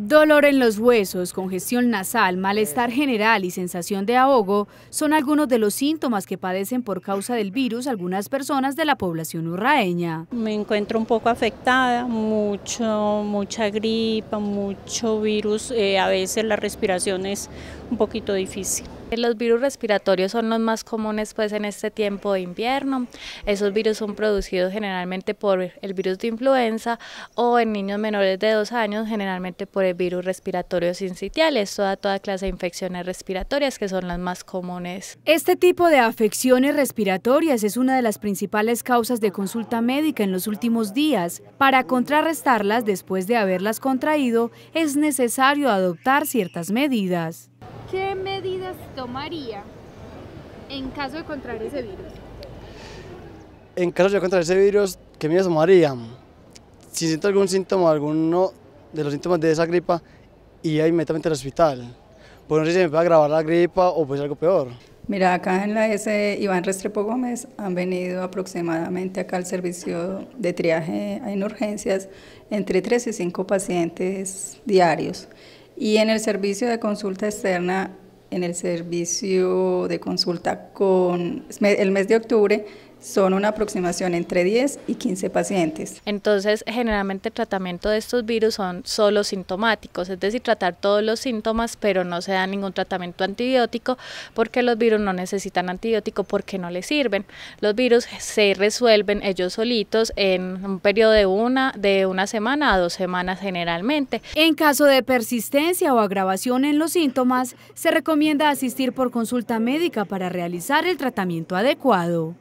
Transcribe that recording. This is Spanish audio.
Dolor en los huesos, congestión nasal, malestar eh. general y sensación de ahogo son algunos de los síntomas que padecen por causa del virus algunas personas de la población urraeña. Me encuentro un poco afectada, mucho, mucha gripa, mucho virus, eh, a veces la respiración es un poquito difícil. Los virus respiratorios son los más comunes pues en este tiempo de invierno. Esos virus son producidos generalmente por el virus de influenza o en niños menores de dos años generalmente por el virus respiratorio sincitiales, toda, toda clase de infecciones respiratorias que son las más comunes. Este tipo de afecciones respiratorias es una de las principales causas de consulta médica en los últimos días. Para contrarrestarlas después de haberlas contraído es necesario adoptar ciertas medidas. ¿Qué tomaría en caso de contraer ese virus? En caso de contraer ese virus, ¿qué medidas tomaría? Si siento algún síntoma, alguno de los síntomas de esa gripa, iría inmediatamente al hospital. Pues no sé si me va a agravar la gripa o pues algo peor. Mira, acá en la S. Iván Restrepo Gómez han venido aproximadamente acá al servicio de triaje en urgencias entre 3 y 5 pacientes diarios. Y en el servicio de consulta externa en el servicio de consulta con el mes de octubre son una aproximación entre 10 y 15 pacientes. Entonces, generalmente el tratamiento de estos virus son solo sintomáticos, es decir, tratar todos los síntomas, pero no se da ningún tratamiento antibiótico porque los virus no necesitan antibiótico porque no les sirven. Los virus se resuelven ellos solitos en un periodo de una, de una semana a dos semanas generalmente. En caso de persistencia o agravación en los síntomas, se recomienda asistir por consulta médica para realizar el tratamiento adecuado.